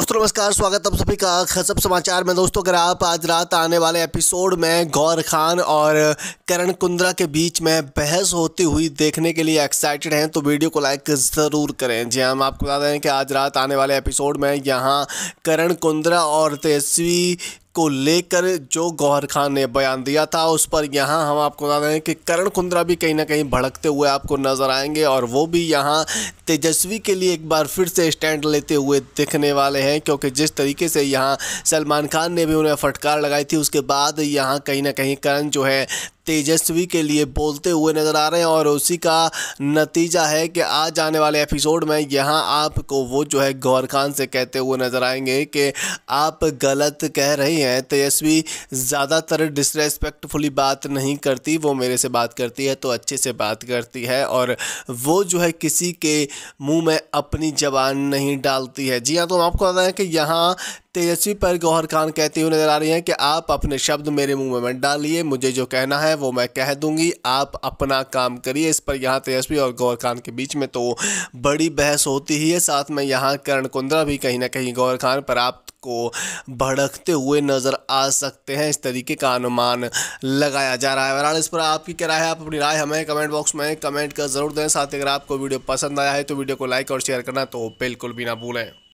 दोस्तों नमस्कार स्वागत आप सभी का खसब समाचार में दोस्तों अगर आप आज रात आने वाले एपिसोड में गौर खान और करण कुंद्रा के बीच में बहस होती हुई देखने के लिए एक्साइटेड हैं तो वीडियो को लाइक ज़रूर करें जी हाँ, हम आपको बता दें कि आज रात आने वाले एपिसोड में यहाँ करण कुंद्रा और तेजस्वी को लेकर जो गौहर खान ने बयान दिया था उस पर यहाँ हम आपको बता दें कि करण कुंद्रा भी कहीं ना कहीं भड़कते हुए आपको नज़र आएंगे और वो भी यहाँ तेजस्वी के लिए एक बार फिर से स्टैंड लेते हुए दिखने वाले हैं क्योंकि जिस तरीके से यहाँ सलमान खान ने भी उन्हें फटकार लगाई थी उसके बाद यहाँ कहीं ना कहीं करण जो है तेजस्वी के लिए बोलते हुए नज़र आ रहे हैं और उसी का नतीजा है कि आज आने वाले एपिसोड में यहाँ आपको वो जो है गौर खान से कहते हुए नज़र आएंगे कि आप गलत कह रही हैं तेजस्वी ज़्यादातर डिसरेस्पेक्टफुली बात नहीं करती वो मेरे से बात करती है तो अच्छे से बात करती है और वो जो है किसी के मुंह में अपनी जबान नहीं डालती है जी हाँ तो हम आपको बता कि यहाँ तेजस्वी पर गौहर खान कहती हुई नजर आ रही हैं कि आप अपने शब्द मेरे मुंह में मत डालिए मुझे जो कहना है वो मैं कह दूंगी आप अपना काम करिए इस पर यहाँ तेजस्वी और गौहर खान के बीच में तो बड़ी बहस होती ही है साथ में यहाँ करण कुंद्रा भी कहीं ना कहीं गौहर खान पर आप को भड़कते हुए नज़र आ सकते हैं इस तरीके का अनुमान लगाया जा रहा है बहरहाल इस पर आपकी क्या राय है आप अपनी राय हमें कमेंट बॉक्स में कमेंट कर जरूर दें साथ ही अगर आपको वीडियो पसंद आया है तो वीडियो को लाइक और शेयर करना तो बिल्कुल भी ना भूलें